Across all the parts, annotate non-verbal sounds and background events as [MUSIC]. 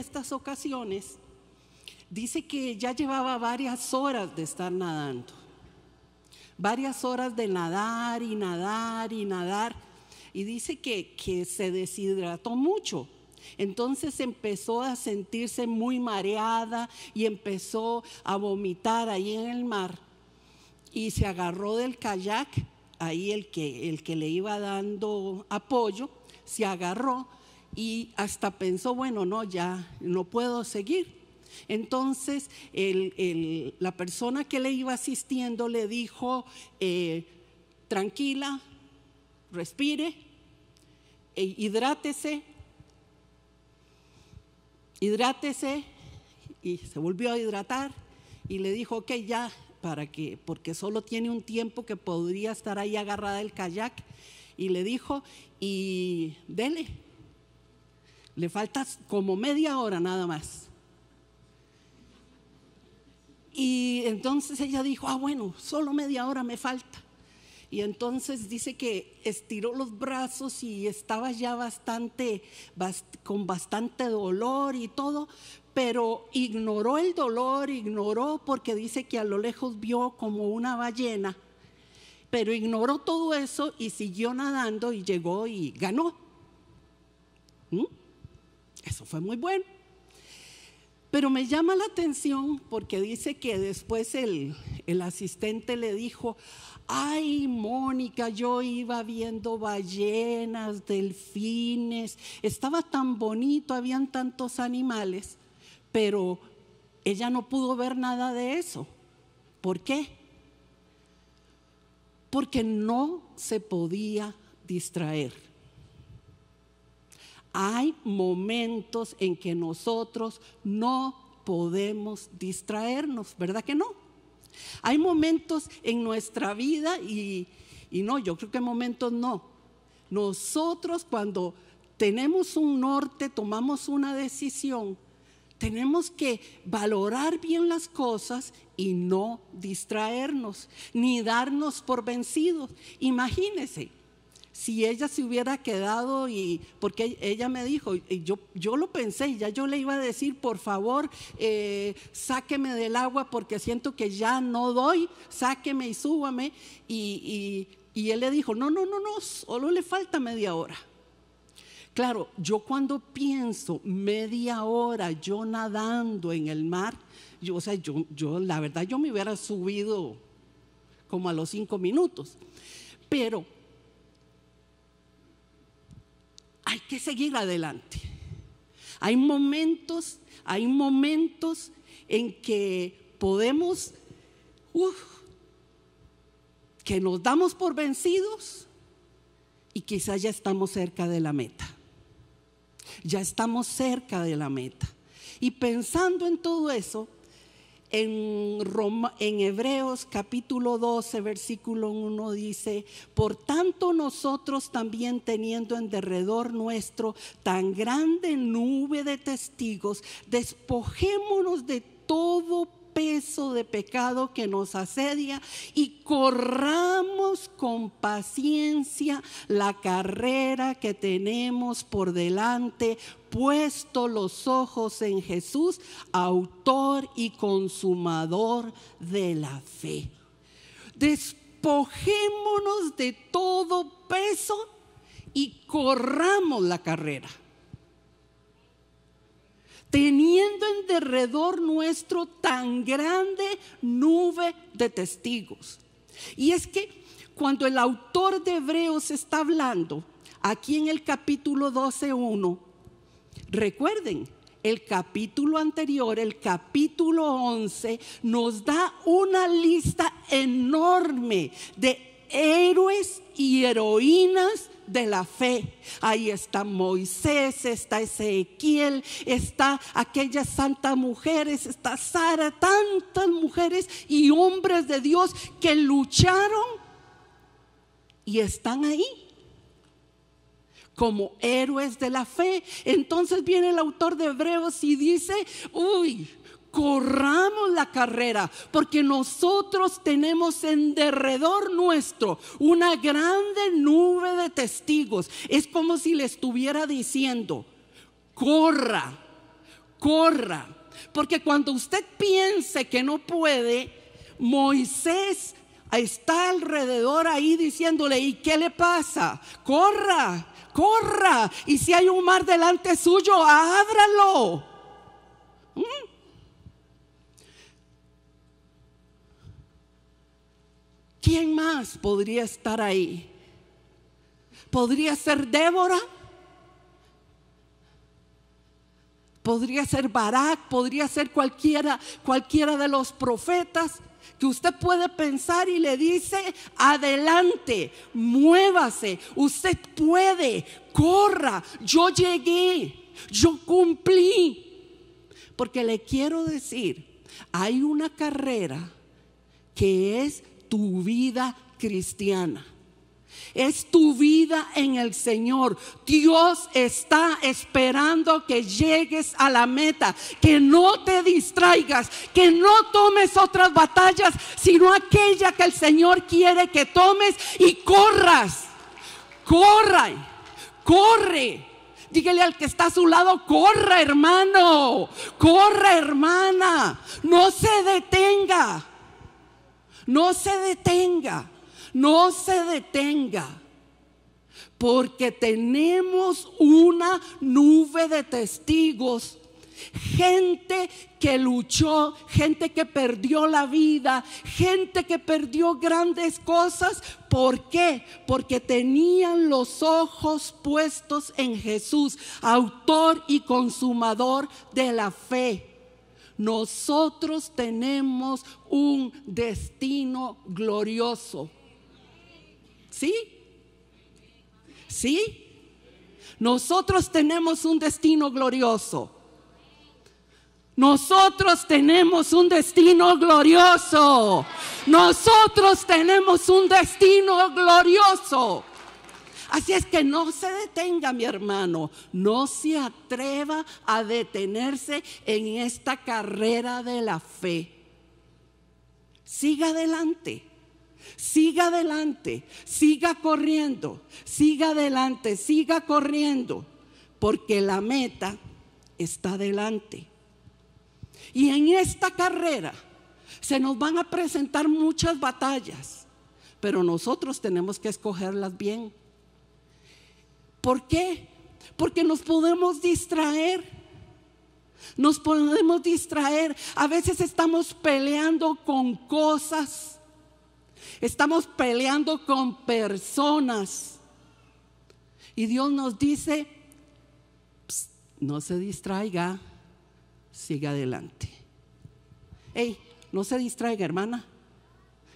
estas ocasiones, dice que ya llevaba varias horas de estar nadando, varias horas de nadar y nadar y nadar, y dice que, que se deshidrató mucho. Entonces empezó a sentirse muy mareada y empezó a vomitar ahí en el mar y se agarró del kayak, ahí el que, el que le iba dando apoyo, se agarró y hasta pensó, bueno, no, ya no puedo seguir. Entonces, la persona que le iba asistiendo le dijo, eh, tranquila, respire, e hidrátese, hidrátese, y se volvió a hidratar y le dijo, ok, ya, para que, porque solo tiene un tiempo que podría estar ahí agarrada el kayak, y le dijo, y dele, le faltas como media hora nada más. Y entonces ella dijo, ah, bueno, solo media hora me falta. Y entonces dice que estiró los brazos y estaba ya bastante, con bastante dolor y todo, pero ignoró el dolor, ignoró porque dice que a lo lejos vio como una ballena, pero ignoró todo eso y siguió nadando y llegó y ganó. ¿Mm? Eso fue muy bueno. Pero me llama la atención porque dice que después el, asistente le dijo, ay Mónica, yo iba viendo ballenas, delfines, estaba tan bonito, habían tantos animales, pero ella no pudo ver nada de eso. ¿Por qué? Porque no se podía distraer. Hay momentos en que nosotros no podemos distraernos, ¿verdad que no? Hay momentos en nuestra vida y, no, yo creo que momentos no. Nosotros cuando tenemos un norte, tomamos una decisión, tenemos que valorar bien las cosas y no distraernos, ni darnos por vencidos. Imagínense, si ella se hubiera quedado y porque ella me dijo, y yo, yo lo pensé, y ya yo le iba a decir, por favor, eh, sáqueme del agua porque siento que ya no doy, sáqueme y súbame. Y, él le dijo, no, no, no, no, solo le falta media hora. Claro, yo cuando pienso media hora yo nadando en el mar, yo, o sea, yo, yo la verdad yo me hubiera subido como a los cinco minutos. Pero hay que seguir adelante. Hay momentos, hay momentos en que podemos, que nos damos por vencidos y quizás ya estamos cerca de la meta. Ya estamos cerca de la meta. Y pensando en todo eso, en, Hebreos capítulo 12, versículo 1 dice, por tanto nosotros también teniendo en derredor nuestro tan grande nube de testigos, despojémonos de todo de pecado que nos asedia y corramos con paciencia la carrera que tenemos por delante, puesto los ojos en Jesús, autor y consumador de la fe. Despojémonos de todo peso y corramos la carrera teniendo en derredor nuestro tan grande nube de testigos. Y es que cuando el autor de Hebreos está hablando, aquí en el capítulo 12.1, recuerden, el capítulo anterior, el capítulo 11, nos da una lista enorme de héroes y heroínas de la fe. Ahí está Moisés, está Ezequiel, está aquellas santas mujeres, está Sara, tantas mujeres y hombres de Dios que lucharon y están ahí como héroes de la fe. Entonces viene el autor de Hebreos y dice, uy, corramos la carrera, porque nosotros tenemos en derredor nuestro una grande nube de testigos. Es como si le estuviera diciendo, corra, corra, porque cuando usted piense que no puede, Moisés está alrededor ahí diciéndole, ¿y qué le pasa? Corra, corra, y si hay un mar delante suyo, ábralo. ¿Mm? ¿Quién más podría estar ahí? ¿Podría ser Débora? Podría ser Barak, podría ser cualquiera, cualquiera de los profetas que usted puede pensar y le dice, adelante, muévase, usted puede, corra, yo llegué, yo cumplí. Porque le quiero decir, hay una carrera que es tu vida cristiana. Es tu vida en el Señor. Dios está esperando que llegues a la meta, que no te distraigas, que no tomes otras batallas, sino aquella que el Señor quiere que tomes y corras. Corre, corre. Dígale al que está a su lado, corra hermano, corra hermana, no se detenga. No se detenga, no se detenga. Porque tenemos una nube de testigos gente que luchó, gente que perdió la vida, gente que perdió grandes cosas. ¿Por qué? Porque tenían los ojos puestos en Jesús, autor y consumador de la fe. Nosotros tenemos un destino glorioso. ¿Sí? ¿Sí? Nosotros tenemos un destino glorioso. Nosotros tenemos un destino glorioso. Nosotros tenemos un destino glorioso. Así es que no se detenga, mi hermano, no se atreva a detenerse en esta carrera de la fe. Siga adelante. Siga adelante, siga corriendo, siga adelante, siga corriendo, porque la meta está adelante. Y en esta carrera se nos van a presentar muchas batallas, pero nosotros tenemos que escogerlas bien. ¿Por qué? Porque nos podemos distraer. Nos podemos distraer. A veces estamos peleando con cosas. Estamos peleando con personas. Y Dios nos dice, no se distraiga, siga adelante. Hey, no se distraiga, hermana.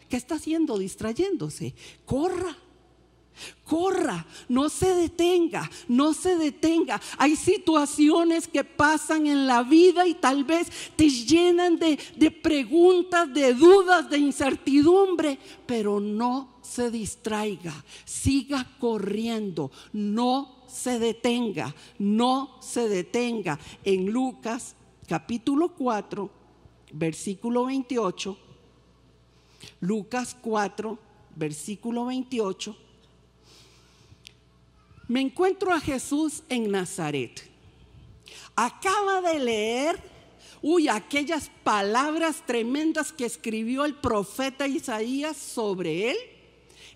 ¿Qué está haciendo? Distrayéndose. Corra. Corra, no se detenga, no se detenga. Hay situaciones que pasan en la vida y tal vez te llenan de, preguntas, de dudas, de incertidumbre, pero no se distraiga, siga corriendo, no se detenga, no se detenga. En Lucas capítulo 4, versículo 28, Lucas 4, versículo 28 me encuentro a Jesús en Nazaret. Acaba de leer, uy, aquellas palabras tremendas que escribió el profeta Isaías sobre él.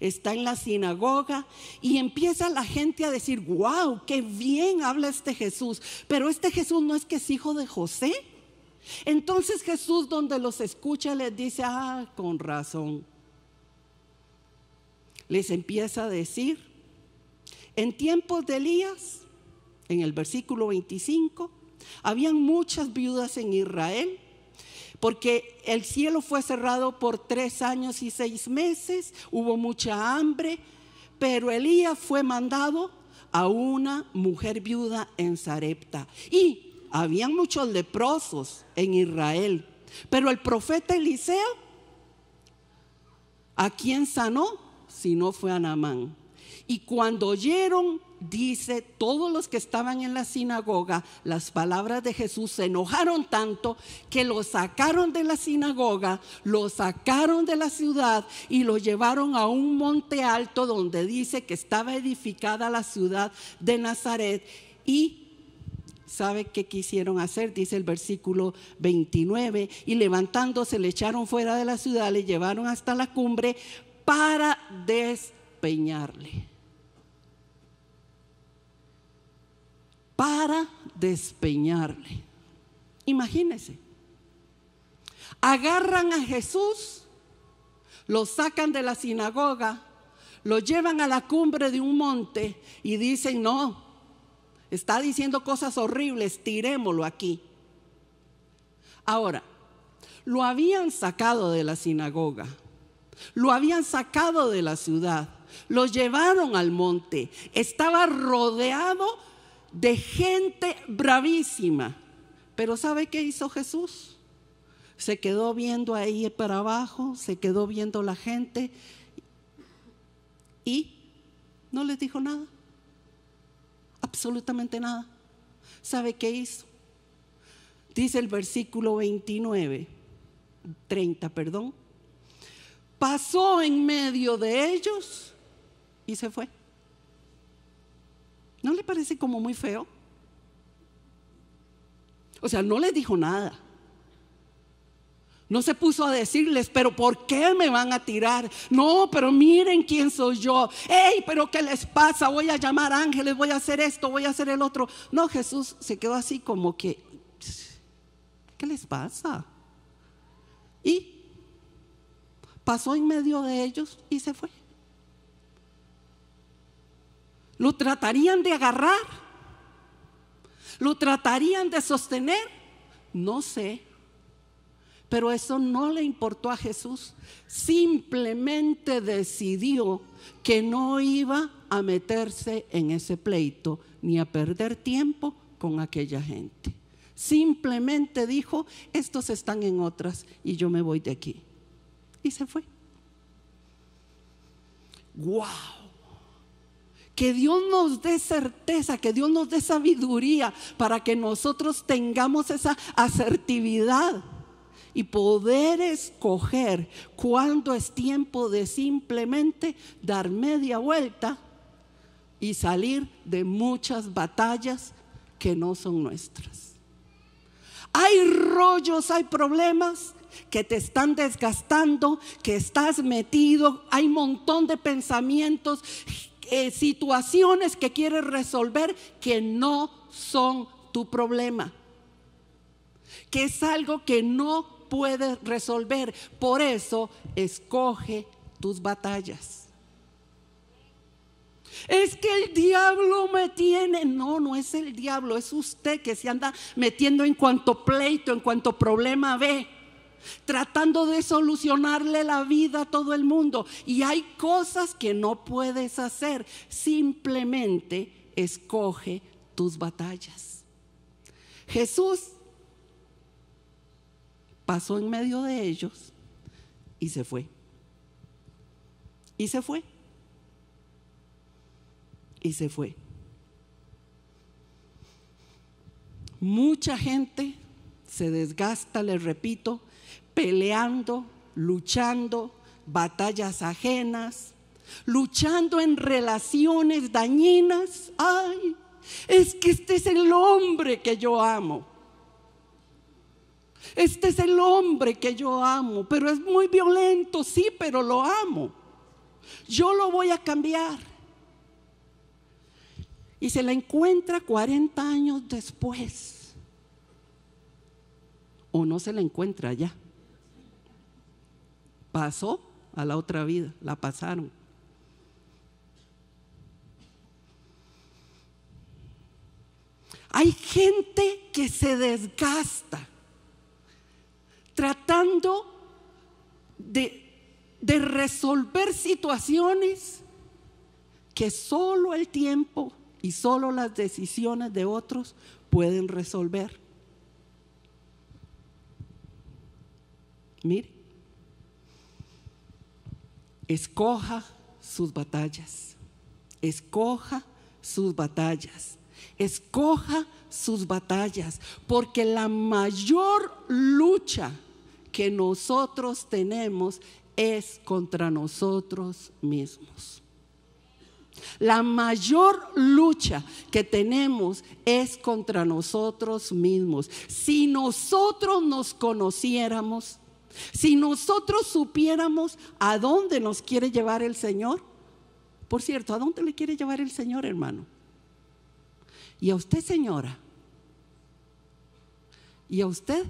Está en la sinagoga y empieza la gente a decir, wow, qué bien habla este Jesús. Pero este Jesús no es que es hijo de José. Entonces Jesús donde los escucha les dice, ah, con razón. Les empieza a decir, en tiempos de Elías, en el versículo 25, habían muchas viudas en Israel porque el cielo fue cerrado por tres años y seis meses, hubo mucha hambre, pero Elías fue mandado a una mujer viuda en Sarepta. Y habían muchos leprosos en Israel, pero el profeta Eliseo, ¿a quién sanó? Si no fue a Naamán. Y cuando oyeron, dice, todos los que estaban en la sinagoga, las palabras de Jesús se enojaron tanto que lo sacaron de la sinagoga, lo sacaron de la ciudad y lo llevaron a un monte alto donde dice que estaba edificada la ciudad de Nazaret. Y ¿Sabe qué quisieron hacer? Dice el versículo 29. Y levantándose, le echaron fuera de la ciudad, le llevaron hasta la cumbre para despeñarle. para despeñarle. Imagínense. Agarran a Jesús, lo sacan de la sinagoga, lo llevan a la cumbre de un monte y dicen, no, está diciendo cosas horribles, tirémoslo aquí. Ahora, lo habían sacado de la sinagoga, lo habían sacado de la ciudad, lo llevaron al monte, estaba rodeado de gente bravísima. Pero ¿sabe qué hizo Jesús? Se quedó viendo ahí para abajo, se quedó viendo la gente y no les dijo nada, absolutamente nada. ¿Sabe qué hizo? Dice el versículo 29, 30, perdón. Pasó en medio de ellos y se fue. ¿No le parece como muy feo? O sea, no le dijo nada. No se puso a decirles, pero ¿por qué me van a tirar? No, pero miren quién soy yo. ¡Ey, pero qué les pasa! Voy a llamar ángeles, voy a hacer esto, voy a hacer el otro. No, Jesús se quedó así como que, ¿qué les pasa? Y pasó en medio de ellos y se fue. Lo tratarían de agarrar. Lo tratarían de sostener. No sé. Pero eso no le importó a Jesús. Simplemente decidió que no iba a meterse en ese pleito ni a perder tiempo con aquella gente. Simplemente dijo, estos están en otras y yo me voy de aquí. Y se fue. ¡Wow! Que Dios nos dé certeza, que Dios nos dé sabiduría para que nosotros tengamos esa asertividad y poder escoger cuándo es tiempo de simplemente dar media vuelta y salir de muchas batallas que no son nuestras. Hay rollos, hay problemas que te están desgastando, que estás metido, hay un montón de pensamientos eh, situaciones que quieres resolver que no son tu problema, que es algo que no puedes resolver. Por eso, escoge tus batallas. Es que el diablo me tiene. No, no es el diablo, es usted que se anda metiendo en cuanto pleito, en cuanto problema ve tratando de solucionarle la vida a todo el mundo. Y hay cosas que no puedes hacer. Simplemente escoge tus batallas. Jesús pasó en medio de ellos y se fue. Y se fue. Y se fue. Mucha gente se desgasta, les repito, peleando, luchando, batallas ajenas, luchando en relaciones dañinas. Ay, es que este es el hombre que yo amo. Este es el hombre que yo amo, pero es muy violento, sí, pero lo amo. Yo lo voy a cambiar. Y se la encuentra 40 años después. O no se la encuentra ya pasó a la otra vida, la pasaron. Hay gente que se desgasta tratando de, resolver situaciones que solo el tiempo y solo las decisiones de otros pueden resolver. Mire, Escoja sus batallas. Escoja sus batallas. Escoja sus batallas, porque la mayor lucha que nosotros tenemos es contra nosotros mismos. La mayor lucha que tenemos es contra nosotros mismos. Si nosotros nos conociéramos, si nosotros supiéramos a dónde nos quiere llevar el Señor, por cierto, ¿a dónde le quiere llevar el Señor, hermano? Y a usted, señora. Y a usted.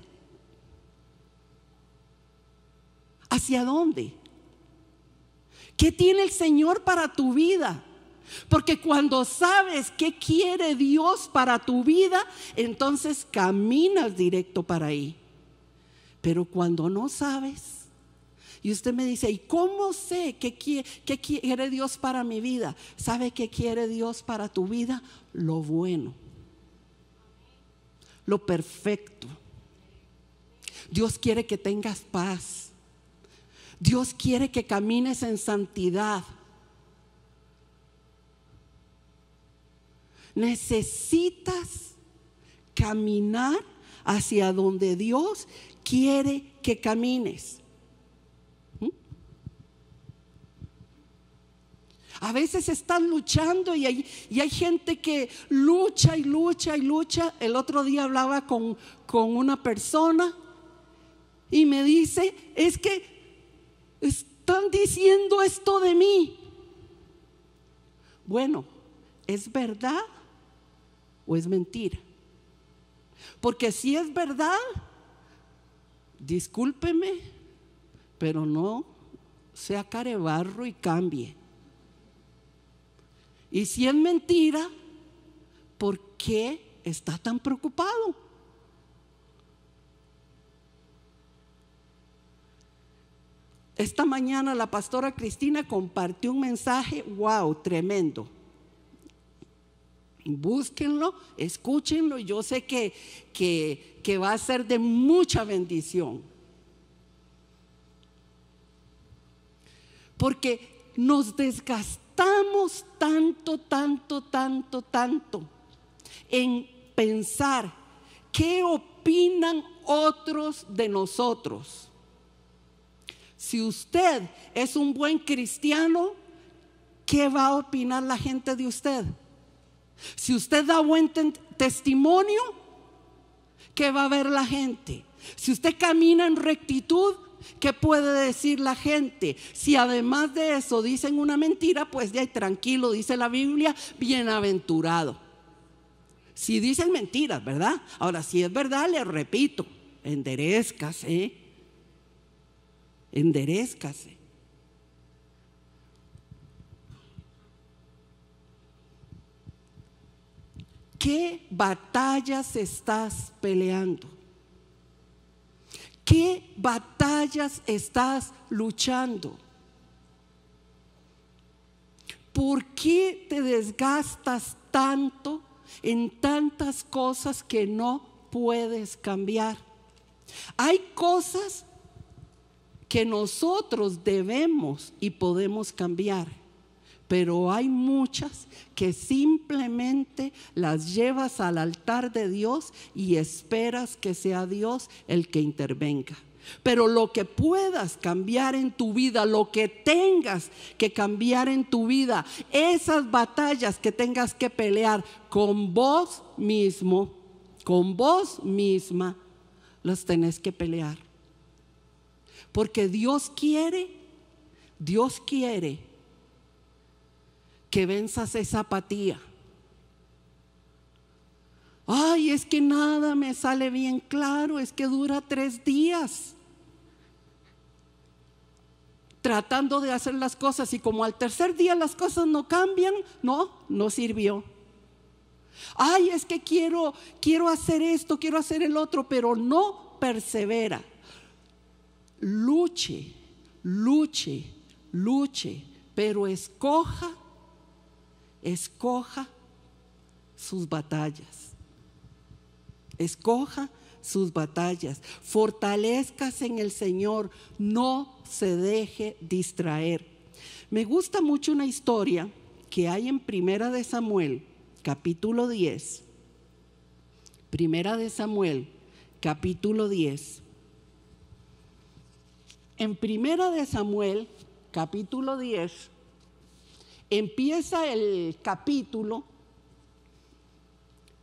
¿Hacia dónde? ¿Qué tiene el Señor para tu vida? Porque cuando sabes qué quiere Dios para tu vida, entonces caminas directo para ahí. Pero cuando no sabes, y usted me dice, ¿y cómo sé qué quiere, quiere Dios para mi vida? ¿Sabe qué quiere Dios para tu vida? Lo bueno, lo perfecto. Dios quiere que tengas paz. Dios quiere que camines en santidad. Necesitas caminar hacia donde Dios quiere que camines. ¿Mm? A veces están luchando y hay, y hay, gente que lucha y lucha y lucha. El otro día hablaba con, con una persona y me dice, es que están diciendo esto de mí. Bueno, ¿es verdad o es mentira? Porque si es verdad, discúlpeme, pero no sea carebarro y cambie. Y si es mentira, ¿por qué está tan preocupado? Esta mañana la pastora Cristina compartió un mensaje, wow, tremendo búsquenlo, escúchenlo y yo sé que, que, que va a ser de mucha bendición. Porque nos desgastamos tanto, tanto, tanto, tanto en pensar qué opinan otros de nosotros. Si usted es un buen cristiano, ¿qué va a opinar la gente de usted? Si usted da buen testimonio, ¿qué va a ver la gente? Si usted camina en rectitud, ¿qué puede decir la gente? Si además de eso dicen una mentira, pues ya tranquilo, dice la Biblia, bienaventurado. Si dicen mentiras, ¿verdad? Ahora, si es verdad, le repito, enderezcase, enderezcase. ¿Qué batallas estás peleando? ¿Qué batallas estás luchando? ¿Por qué te desgastas tanto en tantas cosas que no puedes cambiar? Hay cosas que nosotros debemos y podemos cambiar pero hay muchas que simplemente las llevas al altar de Dios y esperas que sea Dios el que intervenga. Pero lo que puedas cambiar en tu vida, lo que tengas que cambiar en tu vida, esas batallas que tengas que pelear con vos mismo, con vos misma, las tenés que pelear. Porque Dios quiere, Dios quiere que venzas esa apatía. Ay, es que nada me sale bien claro, es que dura tres días tratando de hacer las cosas y como al tercer día las cosas no cambian, no, no sirvió. Ay, es que quiero, quiero hacer esto, quiero hacer el otro, pero no persevera. Luche, luche, luche, pero escoja escoja sus batallas. Escoja sus batallas. Fortalezcas en el Señor. No se deje distraer. Me gusta mucho una historia que hay en Primera de Samuel, capítulo 10. Primera de Samuel, capítulo 10. En Primera de Samuel, capítulo 10, Empieza el capítulo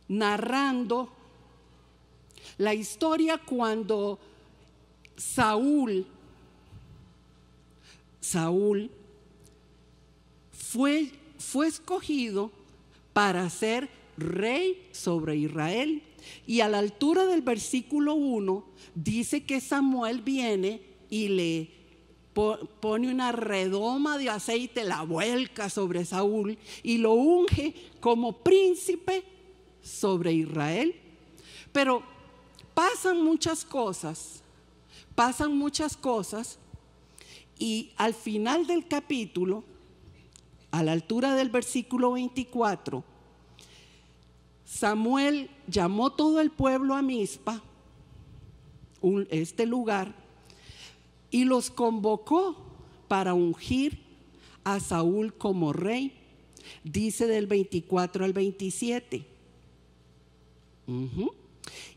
narrando la historia cuando Saúl, Saúl fue, fue escogido para ser rey sobre Israel. Y a la altura del versículo 1 dice que Samuel viene y le pone una redoma de aceite, la vuelca sobre Saúl y lo unge como príncipe sobre Israel. Pero pasan muchas cosas, pasan muchas cosas y al final del capítulo, a la altura del versículo 24, Samuel llamó todo el pueblo a Mizpa, este lugar, y los convocó para ungir a Saúl como rey. Dice del 24 al 27.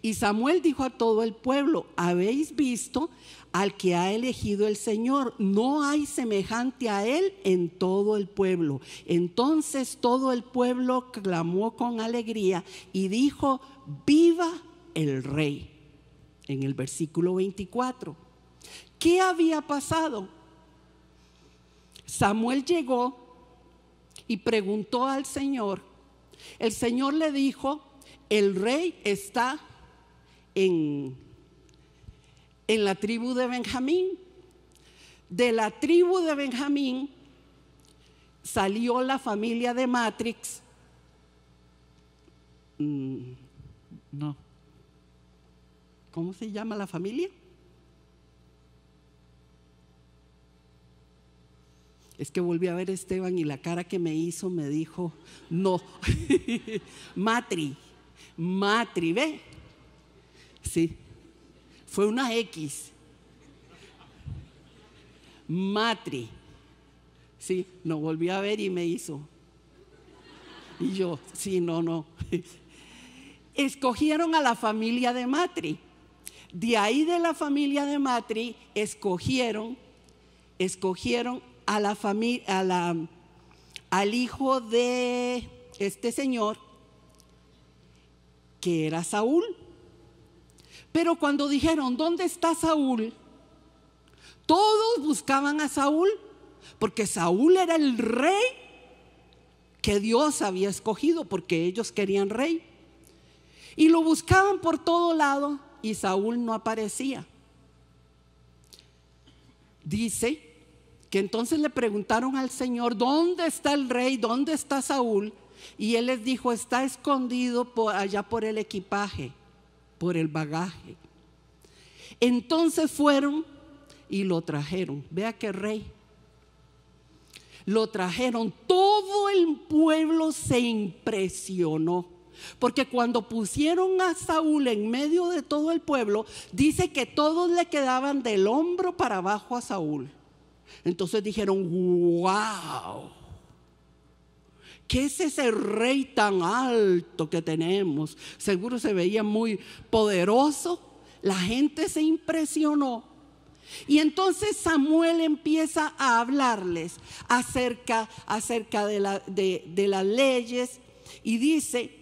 Y Samuel dijo a todo el pueblo, habéis visto al que ha elegido el Señor, no hay semejante a él en todo el pueblo. Entonces todo el pueblo clamó con alegría y dijo, viva el rey, en el versículo 24. ¿Qué había pasado? Samuel llegó y preguntó al Señor. El Señor le dijo, el rey está en, en la tribu de Benjamín. De la tribu de Benjamín salió la familia de Matrix. Mm. no. ¿Cómo se llama la familia? Es que volví a ver a Esteban y la cara que me hizo me dijo, no, [LAUGHS] matri, matri, ve. Sí, fue una X. Matri. Sí, no, volví a ver y me hizo. Y yo, sí, no, no. [LAUGHS] Escogieron a la familia de Matri. De ahí de la familia de Matri escogieron, escogieron a la familia, al hijo de este señor, que era Saúl. Pero cuando dijeron, ¿dónde está Saúl? Todos buscaban a Saúl, porque Saúl era el rey que Dios había escogido, porque ellos querían rey. Y lo buscaban por todo lado y Saúl no aparecía. Dice que entonces le preguntaron al Señor, ¿dónde está el rey? ¿Dónde está Saúl? Y él les dijo, está escondido allá por el equipaje, por el bagaje. Entonces fueron y lo trajeron. Vea qué rey. Lo trajeron. Todo el pueblo se impresionó. Porque cuando pusieron a Saúl en medio de todo el pueblo, dice que todos le quedaban del hombro para abajo a Saúl. Entonces dijeron, wow, ¿qué es ese rey tan alto que tenemos? Seguro se veía muy poderoso. La gente se impresionó. Y entonces Samuel empieza a hablarles acerca, acerca de, de las leyes y dice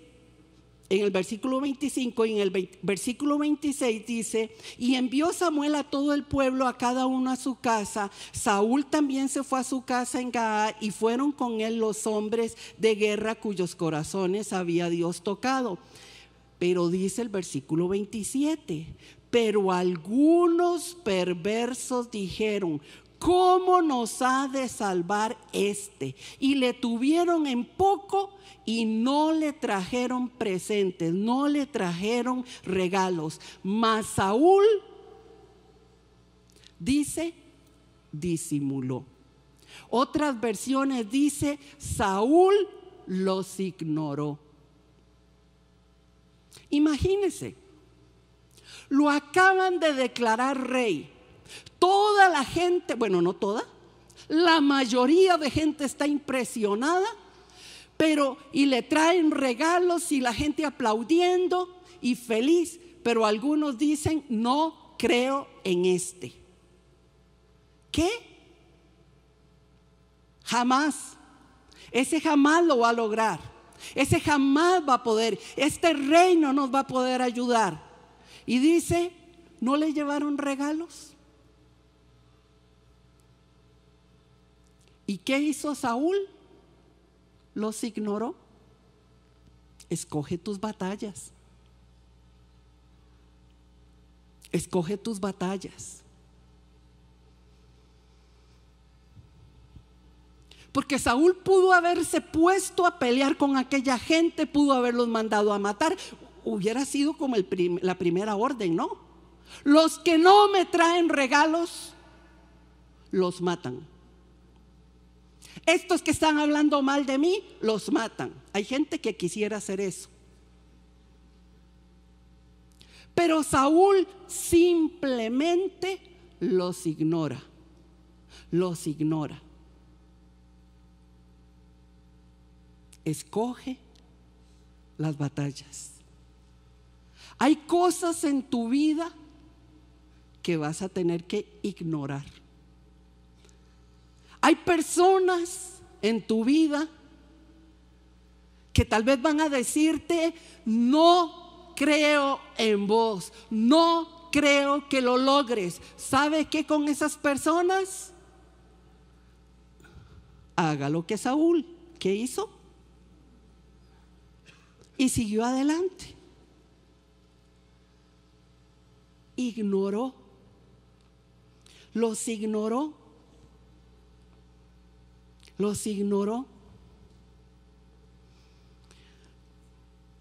en el versículo 25 y en el versículo 26 dice, y envió Samuel a todo el pueblo, a cada uno a su casa. Saúl también se fue a su casa en Gaá y fueron con él los hombres de guerra cuyos corazones había Dios tocado. Pero dice el versículo 27, pero algunos perversos dijeron, ¿cómo nos ha de salvar este? Y le tuvieron en poco y no le trajeron presentes, no le trajeron regalos. Mas Saúl dice, disimuló. Otras versiones dice, Saúl los ignoró. Imagínense, lo acaban de declarar rey Toda la gente, bueno, no toda, la mayoría de gente está impresionada, pero y le traen regalos y la gente aplaudiendo y feliz, pero algunos dicen, no creo en este. ¿Qué? Jamás. Ese jamás lo va a lograr. Ese jamás va a poder. Este reino nos va a poder ayudar. Y dice, ¿no le llevaron regalos? ¿Y qué hizo Saúl? Los ignoró. Escoge tus batallas. Escoge tus batallas. Porque Saúl pudo haberse puesto a pelear con aquella gente, pudo haberlos mandado a matar. Hubiera sido como la primera orden, ¿no? Los que no me traen regalos, los matan estos que están hablando mal de mí, los matan. Hay gente que quisiera hacer eso. Pero Saúl simplemente los ignora, los ignora. Escoge las batallas. Hay cosas en tu vida que vas a tener que ignorar. Hay personas en tu vida que tal vez van a decirte, no creo en vos, no creo que lo logres. ¿Sabe qué con esas personas? Haga lo que Saúl, ¿qué hizo? Y siguió adelante. Ignoró. Los ignoró los ignoró.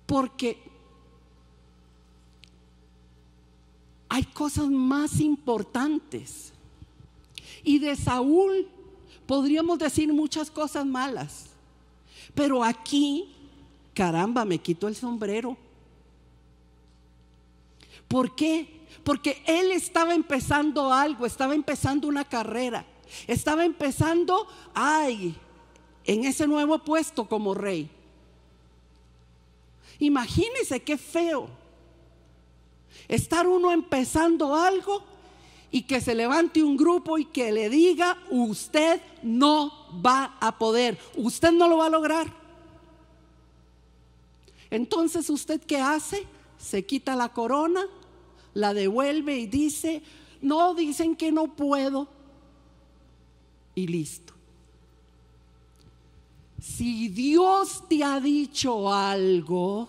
Porque hay cosas más importantes. Y de Saúl podríamos decir muchas cosas malas. Pero aquí, caramba, me quitó el sombrero. ¿Por qué? Porque él estaba empezando algo, estaba empezando una carrera. Estaba empezando, ay, en ese nuevo puesto como rey. Imagínese qué feo. Estar uno empezando algo y que se levante un grupo y que le diga, usted no va a poder, usted no lo va a lograr. Entonces, ¿usted qué hace? Se quita la corona, la devuelve y dice, no, dicen que no puedo, y listo. Si Dios te ha dicho algo,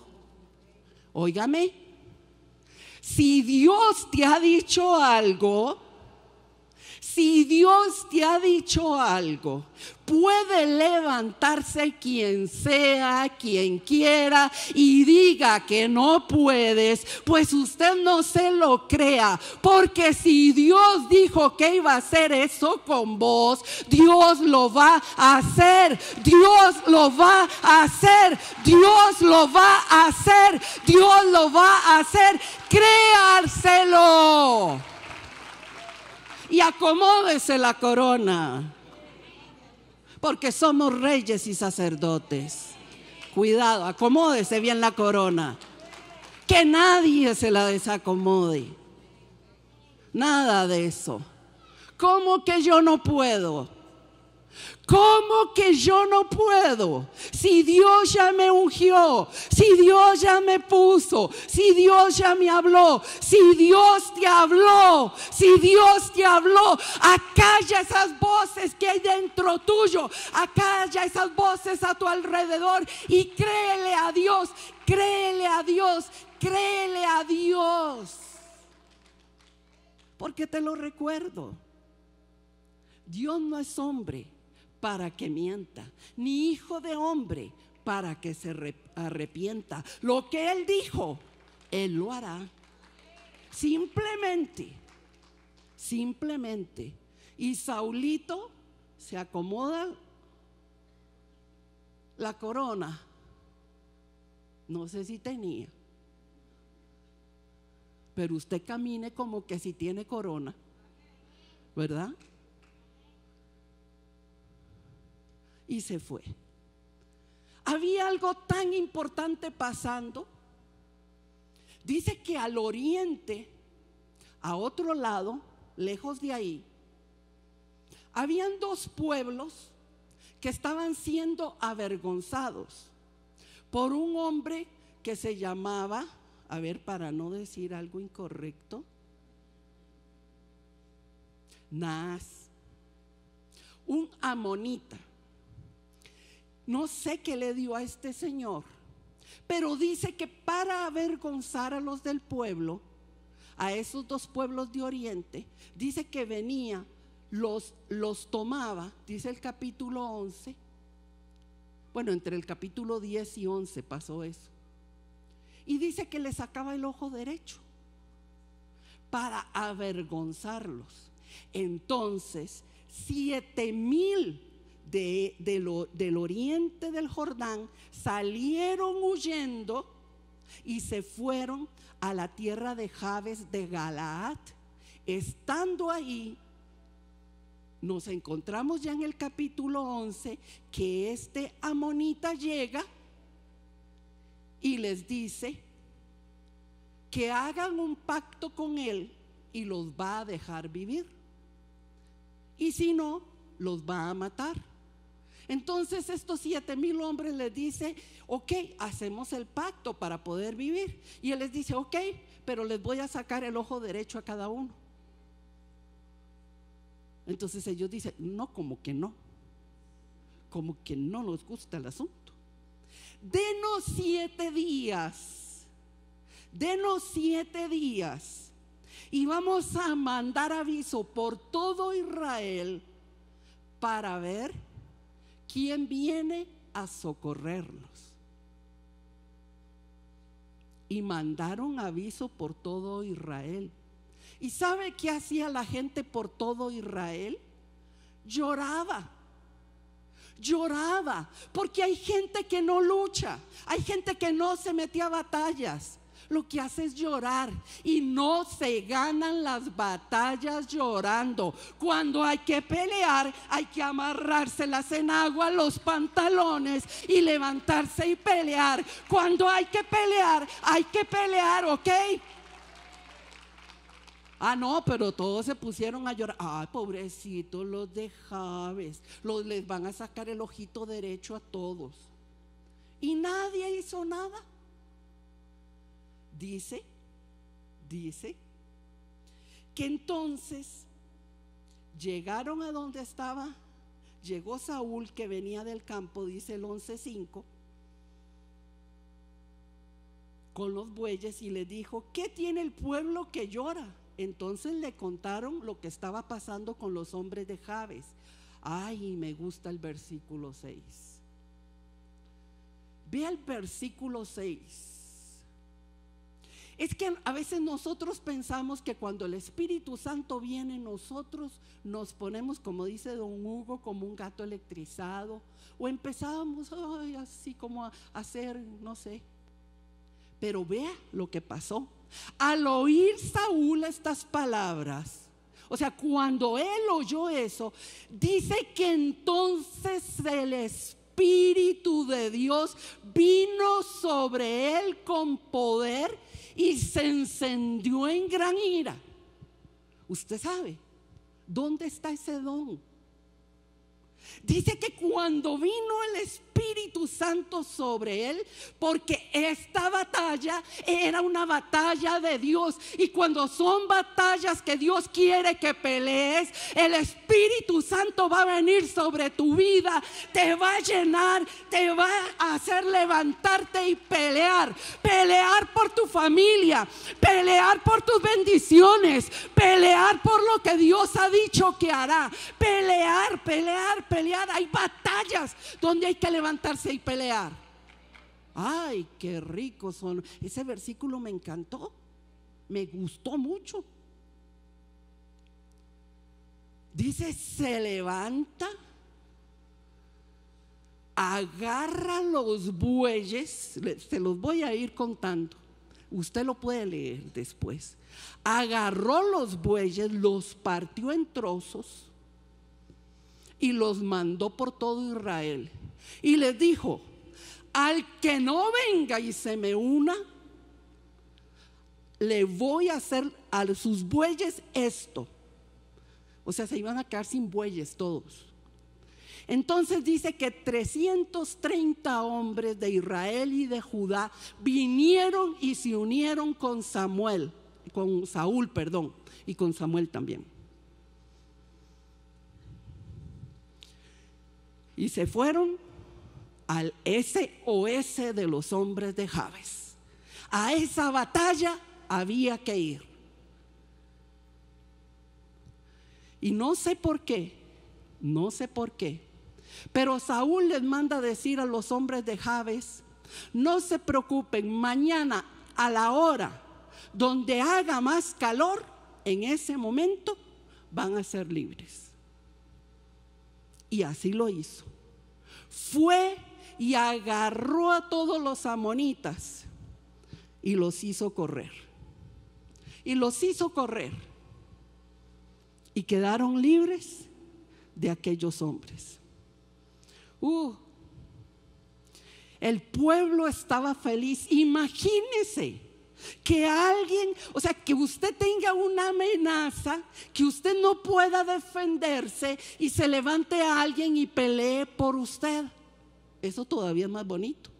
óigame, si Dios te ha dicho algo, si Dios te ha dicho algo, puede levantarse quien sea, quien quiera y diga que no puedes, pues usted no se lo crea, porque si Dios dijo que iba a hacer eso con vos, Dios lo va a hacer, Dios lo va a hacer, Dios lo va a hacer, Dios lo va a hacer, Creárselo y acomódese la corona. Porque somos reyes y sacerdotes. Cuidado, acomódese bien la corona. Que nadie se la desacomode. Nada de eso. ¿Cómo que yo no puedo? ¿Cómo que yo no puedo? Si Dios ya me ungió, si Dios ya me puso, si Dios ya me habló, si Dios te habló, si Dios te habló, acalla esas voces que hay dentro tuyo, acalla esas voces a tu alrededor y créele a Dios, créele a Dios, créele a Dios. Porque te lo recuerdo, Dios no es hombre para que mienta, ni hijo de hombre para que se arrepienta. Lo que Él dijo, Él lo hará. Simplemente, simplemente. Y Saulito se acomoda la corona. No sé si tenía. Pero usted camine como que si tiene corona. ¿Verdad? y se fue. Había algo tan importante pasando. Dice que al oriente, a otro lado, lejos de ahí, habían dos pueblos que estaban siendo avergonzados por un hombre que se llamaba, a ver, para no decir algo incorrecto, Naas, un amonita no sé qué le dio a este señor, pero dice que para avergonzar a los del pueblo, a esos dos pueblos de Oriente, dice que venía, los, los tomaba, dice el capítulo 11, bueno, entre el capítulo 10 y 11 pasó eso, y dice que le sacaba el ojo derecho para avergonzarlos. Entonces, siete mil de, lo, del oriente del Jordán salieron huyendo y se fueron a la tierra de Jabes de Galaad. Estando ahí, nos encontramos ya en el capítulo 11 que este amonita llega y les dice que hagan un pacto con él y los va a dejar vivir. Y si no, los va a matar. Entonces estos siete mil hombres les dice, ok, hacemos el pacto para poder vivir. Y él les dice, ok, pero les voy a sacar el ojo derecho a cada uno. Entonces ellos dicen, no, como que no, como que no nos gusta el asunto. Denos siete días, denos siete días y vamos a mandar aviso por todo Israel para ver ¿Quién viene a socorrernos? Y mandaron aviso por todo Israel. ¿Y sabe qué hacía la gente por todo Israel? Lloraba lloraba, porque hay gente que no lucha, hay gente que no se metía a batallas, lo que hace es llorar y no se ganan las batallas llorando. Cuando hay que pelear, hay que amarrarse en agua los pantalones y levantarse y pelear. Cuando hay que pelear, hay que pelear, ¿ok? Ah, no, pero todos se pusieron a llorar. Ay, pobrecitos los de Javes. Los, les van a sacar el ojito derecho a todos. Y nadie hizo nada dice, dice, que entonces llegaron a donde estaba, llegó Saúl que venía del campo, dice el 11.5, con los bueyes y le dijo, ¿qué tiene el pueblo que llora? Entonces le contaron lo que estaba pasando con los hombres de Jabes. Ay, me gusta el versículo 6. Ve al versículo 6. Es que a veces nosotros pensamos que cuando el Espíritu Santo viene, nosotros nos ponemos, como dice don Hugo, como un gato electrizado, o empezamos así como a hacer, no sé. Pero vea lo que pasó. Al oír Saúl estas palabras, o sea, cuando él oyó eso, dice que entonces el Espíritu de Dios vino sobre él con poder y se encendió en gran ira. Usted sabe, ¿dónde está ese don? Dice que cuando vino el Espíritu, Espíritu Santo sobre él, porque esta batalla era una batalla de Dios. Y cuando son batallas que Dios quiere que pelees, el Espíritu Santo va a venir sobre tu vida, te va a llenar, te va a hacer levantarte y pelear. Pelear por tu familia, pelear por tus bendiciones, pelear por lo que Dios ha dicho que hará. Pelear, pelear, pelear. Hay batallas donde hay que levantar levantarse y pelear. Ay, qué rico son. Ese versículo me encantó, me gustó mucho. Dice, se levanta, agarra los bueyes, se los voy a ir contando, usted lo puede leer después. Agarró los bueyes, los partió en trozos y los mandó por todo Israel. Y les dijo, al que no venga y se me una, le voy a hacer a sus bueyes esto. O sea, se iban a quedar sin bueyes todos. Entonces dice que 330 hombres de Israel y de Judá vinieron y se unieron con Samuel, con Saúl, perdón, y con Samuel también. Y se fueron al SOS de los hombres de Javes. A esa batalla había que ir. Y no sé por qué, no sé por qué, pero Saúl les manda decir a los hombres de Javes, no se preocupen, mañana a la hora donde haga más calor, en ese momento van a ser libres. Y así lo hizo. Fue y agarró a todos los amonitas y los hizo correr. Y los hizo correr. Y quedaron libres de aquellos hombres. Uh, el pueblo estaba feliz. Imagínese que alguien, o sea, que usted tenga una amenaza, que usted no pueda defenderse y se levante a alguien y pelee por usted. Eso todavía es más bonito,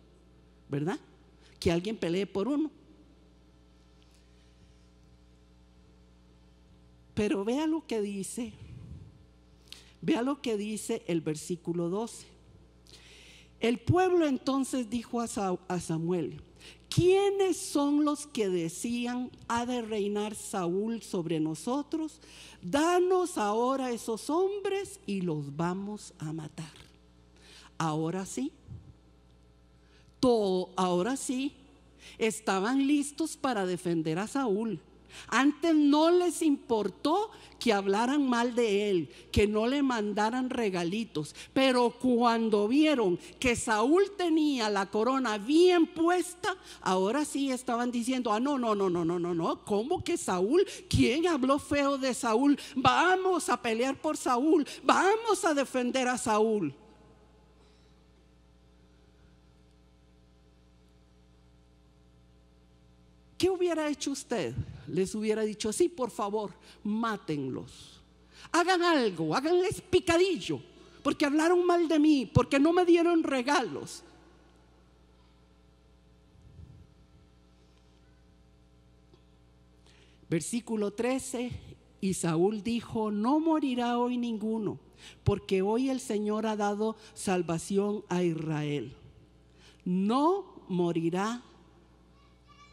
¿verdad? Que alguien pelee por uno. Pero vea lo que dice, vea lo que dice el versículo 12. El pueblo entonces dijo a Samuel, ¿quiénes son los que decían, ha de reinar Saúl sobre nosotros? Danos ahora esos hombres y los vamos a matar. Ahora sí. Todo, ahora sí. Estaban listos para defender a Saúl. Antes no les importó que hablaran mal de él, que no le mandaran regalitos, pero cuando vieron que Saúl tenía la corona bien puesta, ahora sí estaban diciendo, ah, no, no, no, no, no, no, no, ¿cómo que Saúl? ¿Quién habló feo de Saúl? Vamos a pelear por Saúl, vamos a defender a Saúl. ¿Qué hubiera hecho usted? Les hubiera dicho, sí, por favor, mátenlos. Hagan algo, háganles picadillo, porque hablaron mal de mí, porque no me dieron regalos. Versículo 13, y Saúl dijo, no morirá hoy ninguno, porque hoy el Señor ha dado salvación a Israel. No morirá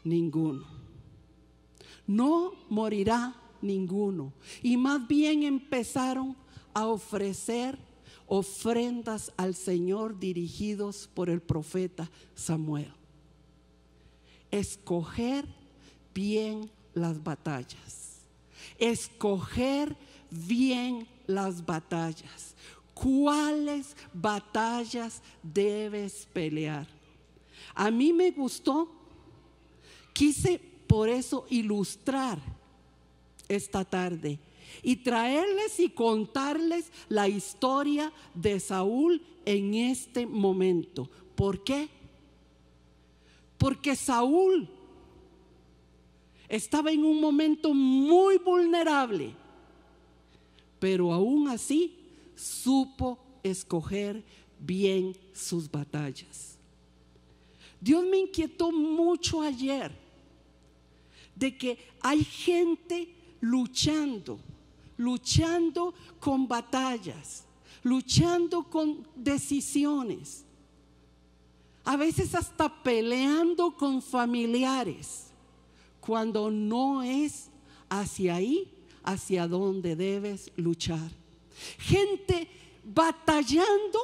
ninguno. No morirá ninguno. Y más bien empezaron a ofrecer ofrendas al Señor dirigidos por el profeta Samuel. Escoger bien las batallas. Escoger bien las batallas. ¿Cuáles batallas debes pelear? A mí me gustó Quise por eso ilustrar esta tarde y traerles y contarles la historia de Saúl en este momento. ¿Por qué? Porque Saúl estaba en un momento muy vulnerable, pero aún así supo escoger bien sus batallas. Dios me inquietó mucho ayer de que hay gente luchando, luchando con batallas, luchando con decisiones, a veces hasta peleando con familiares, cuando no es hacia ahí, hacia donde debes luchar. Gente batallando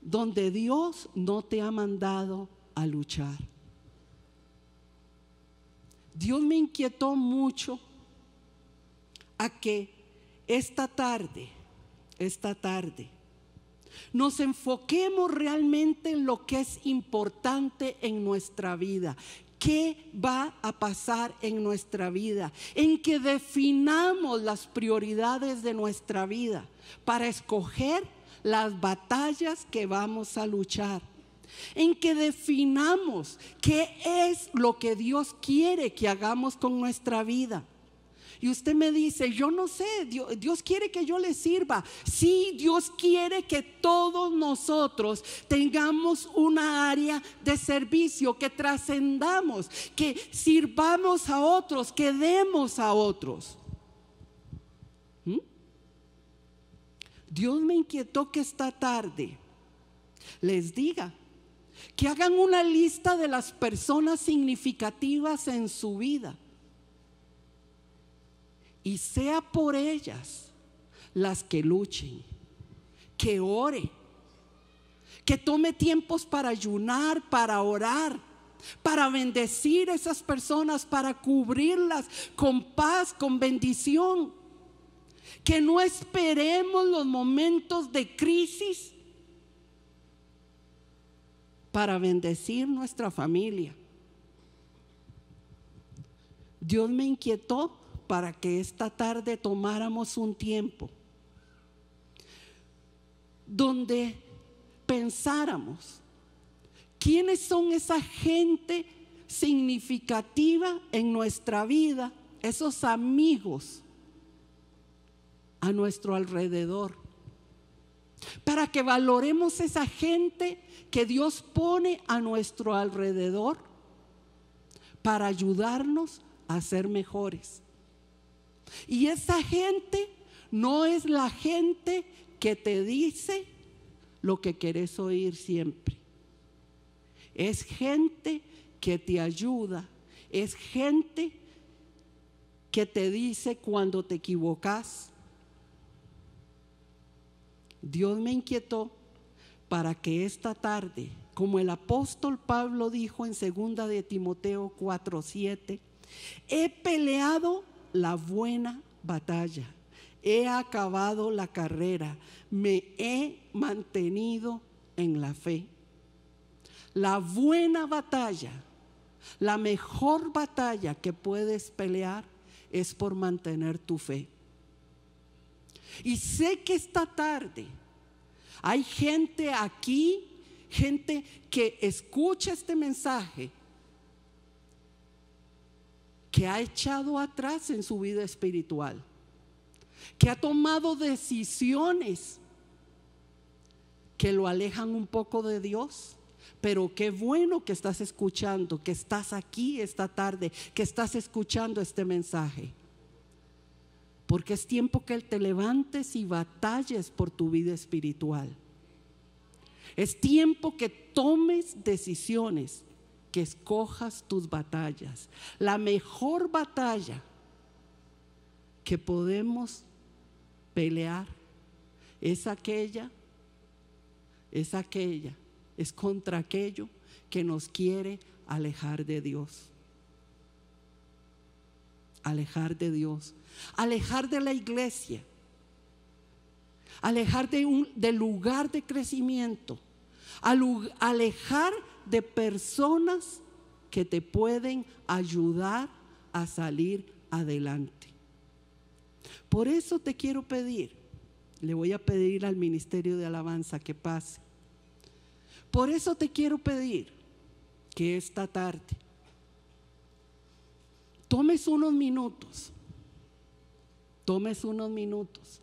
donde Dios no te ha mandado a luchar. Dios me inquietó mucho a que esta tarde, esta tarde, nos enfoquemos realmente en lo que es importante en nuestra vida. ¿Qué va a pasar en nuestra vida? En que definamos las prioridades de nuestra vida para escoger las batallas que vamos a luchar en que definamos qué es lo que Dios quiere que hagamos con nuestra vida. Y usted me dice, yo no sé, Dios, quiere que yo le sirva. Sí, Dios quiere que todos nosotros tengamos una área de servicio, que trascendamos, que sirvamos a otros, que demos a otros. ¿Mm? Dios me inquietó que esta tarde les diga que hagan una lista de las personas significativas en su vida y sea por ellas las que luchen, que ore, que tome tiempos para ayunar, para orar, para bendecir a esas personas, para cubrirlas con paz, con bendición. Que no esperemos los momentos de crisis para bendecir nuestra familia. Dios me inquietó para que esta tarde tomáramos un tiempo donde pensáramos quiénes son esa gente significativa en nuestra vida, esos amigos a nuestro alrededor para que valoremos esa gente que Dios pone a nuestro alrededor para ayudarnos a ser mejores. Y esa gente no es la gente que te dice lo que querés oír siempre. Es gente que te ayuda, es gente que te dice cuando te equivocas, Dios me inquietó para que esta tarde, como el apóstol Pablo dijo en 2 de Timoteo 4:7, he peleado la buena batalla, he acabado la carrera, me he mantenido en la fe. La buena batalla, la mejor batalla que puedes pelear es por mantener tu fe. Y sé que esta tarde hay gente aquí, gente que escucha este mensaje, que ha echado atrás en su vida espiritual, que ha tomado decisiones que lo alejan un poco de Dios. Pero qué bueno que estás escuchando, que estás aquí esta tarde, que estás escuchando este mensaje porque es tiempo que te levantes y batalles por tu vida espiritual. Es tiempo que tomes decisiones, que escojas tus batallas. La mejor batalla que podemos pelear es aquella, es aquella, es contra aquello que nos quiere alejar de Dios alejar de Dios, alejar de la iglesia, alejar de un, del lugar de crecimiento, alejar de personas que te pueden ayudar a salir adelante. Por eso te quiero pedir, le voy a pedir al Ministerio de Alabanza que pase. Por eso te quiero pedir que esta tarde Tomes unos minutos. Tomes unos minutos.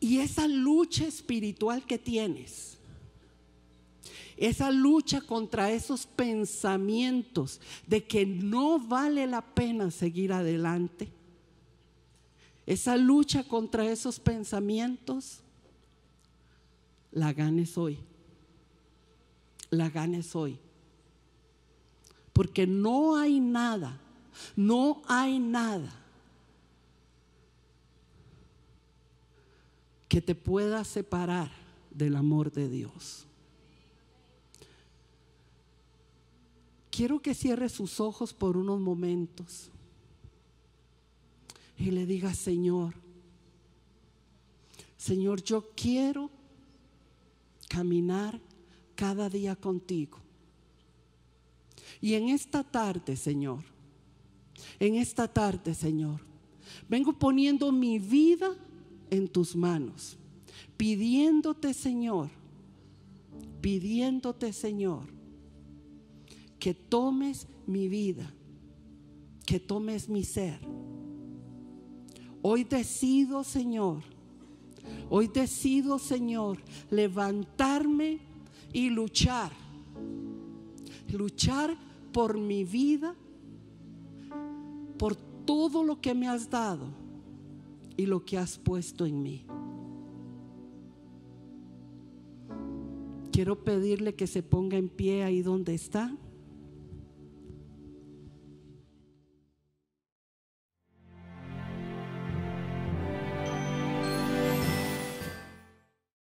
Y esa lucha espiritual que tienes, esa lucha contra esos pensamientos de que no vale la pena seguir adelante, esa lucha contra esos pensamientos, la ganes hoy. La ganes hoy. Porque no hay nada, no hay nada que te pueda separar del amor de Dios. Quiero que cierre sus ojos por unos momentos y le diga, Señor, Señor, yo quiero caminar cada día contigo. Y en esta tarde, Señor, en esta tarde, Señor, vengo poniendo mi vida en tus manos, pidiéndote, Señor, pidiéndote, Señor, que tomes mi vida, que tomes mi ser. Hoy decido, Señor, Hoy decido, Señor, levantarme y luchar. Luchar por mi vida, por todo lo que me has dado y lo que has puesto en mí. Quiero pedirle que se ponga en pie ahí donde está.